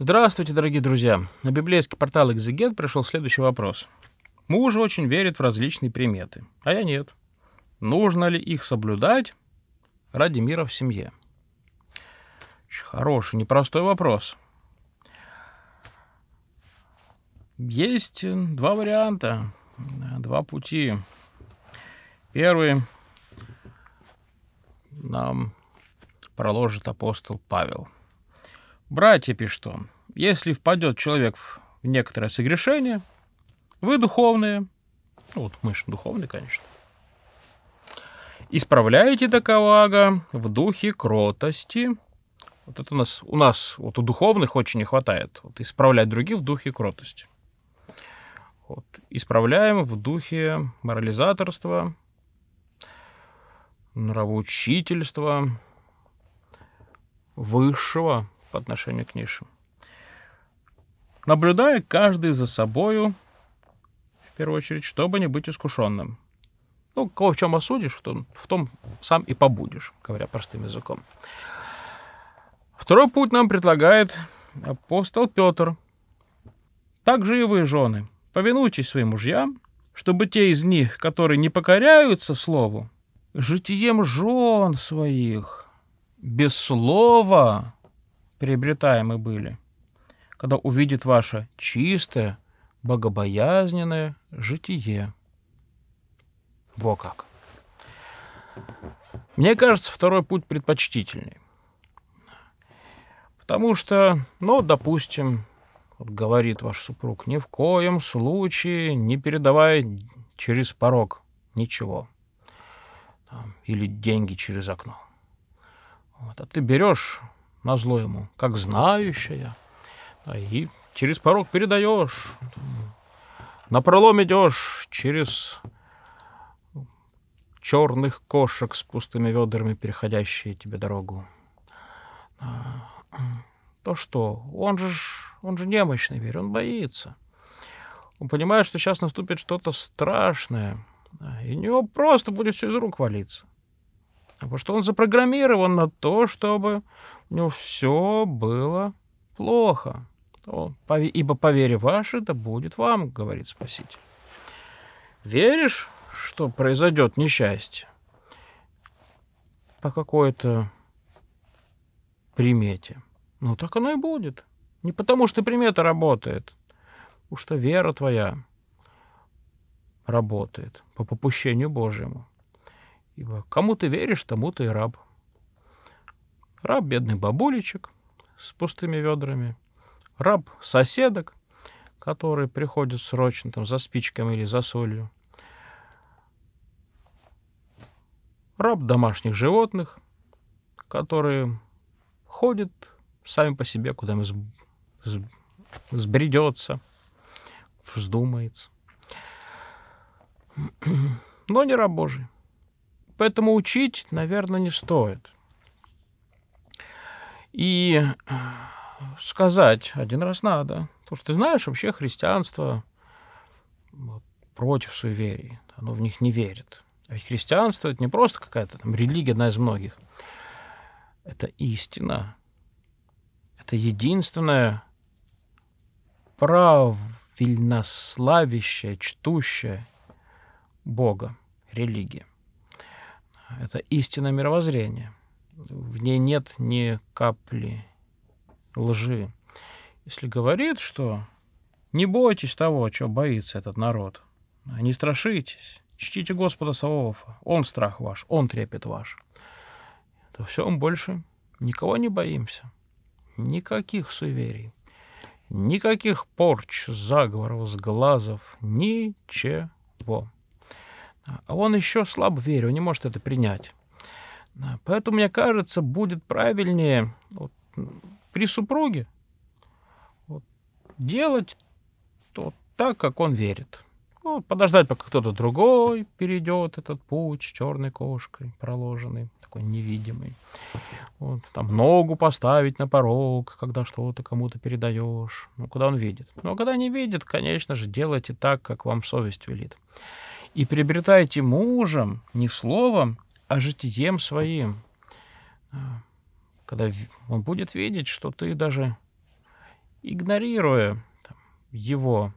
Здравствуйте, дорогие друзья. На библейский портал «Экзегет» пришел следующий вопрос. Муж очень верит в различные приметы, а я нет. Нужно ли их соблюдать ради мира в семье? Очень хороший, непростой вопрос. Есть два варианта, два пути. Первый нам проложит апостол Павел – «Братья», — пишет он, — «если впадет человек в некоторое согрешение, вы духовные, ну, вот мы же духовные, конечно, исправляете таковаго в духе кротости». Вот это у нас, у нас, вот у духовных очень не хватает. Вот исправлять других в духе кротости. Вот, исправляем в духе морализаторства, нравоучительства, высшего по отношению к низшим. Наблюдая каждый за собою, в первую очередь, чтобы не быть искушенным. Ну, кого в чем осудишь, в в том сам и побудешь, говоря простым языком. Второй путь нам предлагает апостол Петр. «Так же и вы, жены, повинуйтесь своим мужьям, чтобы те из них, которые не покоряются слову, житием жен своих, без слова приобретаемы были, когда увидит ваше чистое, богобоязненное житие. Во как! Мне кажется, второй путь предпочтительней. Потому что, ну, допустим, вот говорит ваш супруг, ни в коем случае не передавай через порог ничего. Там, или деньги через окно. Вот, а ты берешь на зло ему, как знающая. А и через порог передаешь, на пролом идешь, через черных кошек с пустыми ведрами, переходящие тебе дорогу. А, то что, он же, он же немощный верь, он боится. Он понимает, что сейчас наступит что-то страшное, и у него просто будет все из рук валиться. Потому что он запрограммирован на то, чтобы у него все было плохо. Ибо по вере вашей да будет вам, говорит Спаситель. Веришь, что произойдет несчастье? По какой-то примете. Ну, так оно и будет. Не потому, что примета работает, потому что вера твоя работает по попущению Божьему. Ибо кому ты веришь, тому ты и раб. Раб бедный бабулечек с пустыми ведрами, раб соседок, которые приходят срочно там, за спичками или за солью, раб домашних животных, которые ходят сами по себе, куда им сбредется, вздумается. Но не раб Божий. Поэтому учить, наверное, не стоит. И э, сказать один раз надо. Потому что ты знаешь, вообще христианство вот, против суеверий. Оно в них не верит. А ведь христианство — это не просто какая-то там религия, одна из многих. Это истина. Это единственное правильнославящее, чтущее Бога религия. Это истина мировоззрения. В ней нет ни капли лжи. Если говорит, что не бойтесь того, чего боится этот народ, а не страшитесь, чтите Господа Саваофа, Он страх ваш, Он трепет ваш, то все, больше никого не боимся, никаких суеверий, никаких порч, заговоров, сглазов, ничего. А он еще слабо верит, он не может это принять. Поэтому, мне кажется, будет правильнее вот, при супруге вот, делать вот так, как он верит. Вот, ну, подождать, пока кто-то другой перейдет этот путь с черной кошкой проложенный, такой невидимый. Вот, там ногу поставить на порог, когда что-то кому-то передаешь, ну, куда он видит. Но ну, а когда не видит, конечно же, делайте так, как вам совесть велит и приобретайте мужем не словом, а житием своим. А, когда он будет видеть, что ты даже игнорируя его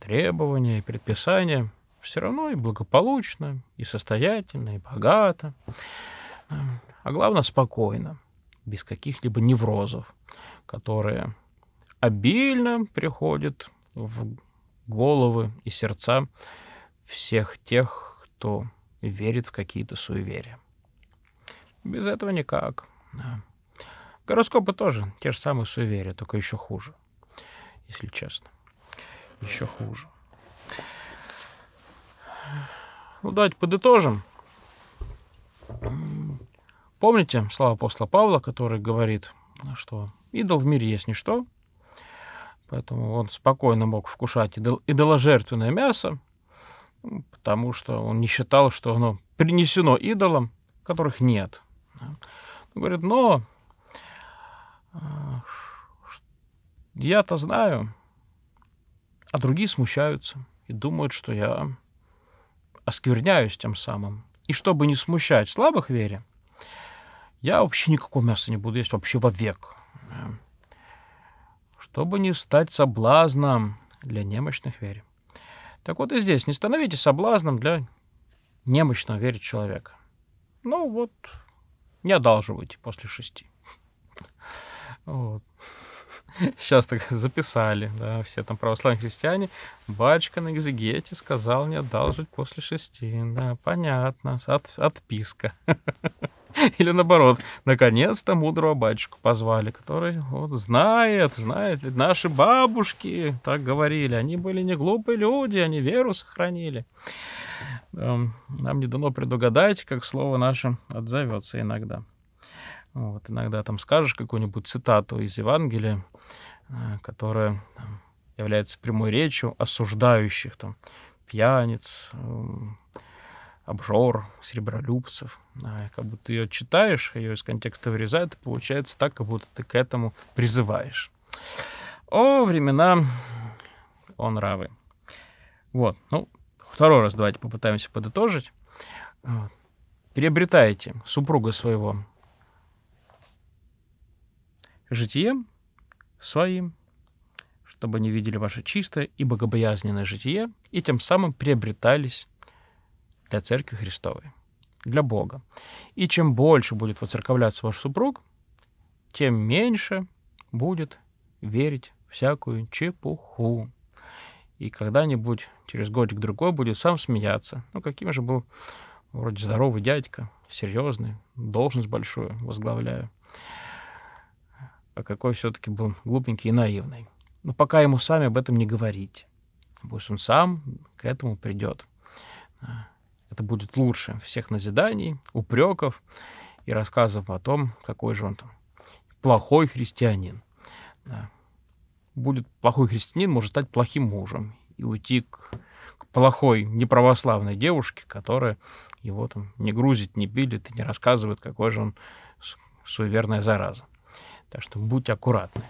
требования и предписания, все равно и благополучно, и состоятельно, и богато, а, а главное спокойно, без каких-либо неврозов, которые обильно приходят в головы и сердца всех тех, кто верит в какие-то суеверия. Без этого никак. Да. Гороскопы тоже те же самые суеверия, только еще хуже, если честно. Еще хуже. Ну, давайте подытожим. Помните слова апостола Павла, который говорит, что идол в мире есть ничто, поэтому он спокойно мог вкушать идол, идоложертвенное мясо, потому что он не считал, что оно принесено идолам, которых нет. Он говорит, но э, я-то знаю, а другие смущаются и думают, что я оскверняюсь тем самым. И чтобы не смущать слабых вере, я вообще никакого мяса не буду есть вообще вовек. Чтобы не стать соблазном для немощных вере. Так вот и здесь не становитесь соблазном для немощного верить человека. Ну вот, не одалживайте после шести. Вот. Сейчас так записали, да, все там православные христиане. Батюшка на экзегете сказал не одалживать после шести. Да, понятно, от, отписка. Или наоборот, наконец-то мудрого батюшку позвали, который вот знает, знает, наши бабушки так говорили, они были не глупые люди, они веру сохранили. Эм, нам не дано предугадать, как слово наше отзовется иногда. Вот, иногда там скажешь какую-нибудь цитату из Евангелия, э, которая является прямой речью осуждающих там, пьяниц, эм, обжор, серебролюбцев. А как будто ее читаешь, ее из контекста вырезают, и получается так, как будто ты к этому призываешь. О, времена он равы. Вот, ну, второй раз давайте попытаемся подытожить. Переобретаете супруга своего житием своим, чтобы они видели ваше чистое и богобоязненное житие, и тем самым приобретались для Церкви Христовой, для Бога. И чем больше будет воцерковляться ваш супруг, тем меньше будет верить всякую чепуху. И когда-нибудь через годик-другой будет сам смеяться. Ну, каким же был вроде здоровый дядька, серьезный, должность большую возглавляю. А какой все-таки был глупенький и наивный. Но пока ему сами об этом не говорить, Пусть он сам к этому придет. А, это будет лучше всех назиданий, упреков и рассказов о том, какой же он там плохой христианин. Да. Будет плохой христианин, может стать плохим мужем и уйти к, к плохой неправославной девушке, которая его там не грузит, не пилит и не рассказывает, какой же он суеверная зараза. Так что будьте аккуратны.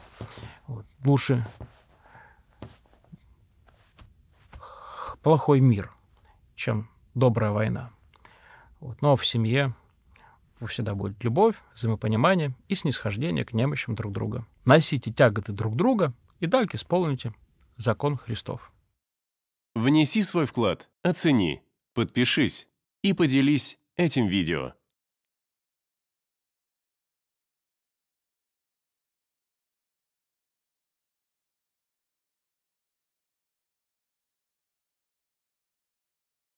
Вот. Лучше плохой мир, чем добрая война. Вот. Но в семье всегда будет любовь, взаимопонимание и снисхождение к немощам друг друга. Носите тяготы друг друга и так исполните закон Христов. Внеси свой вклад, оцени, подпишись и поделись этим видео.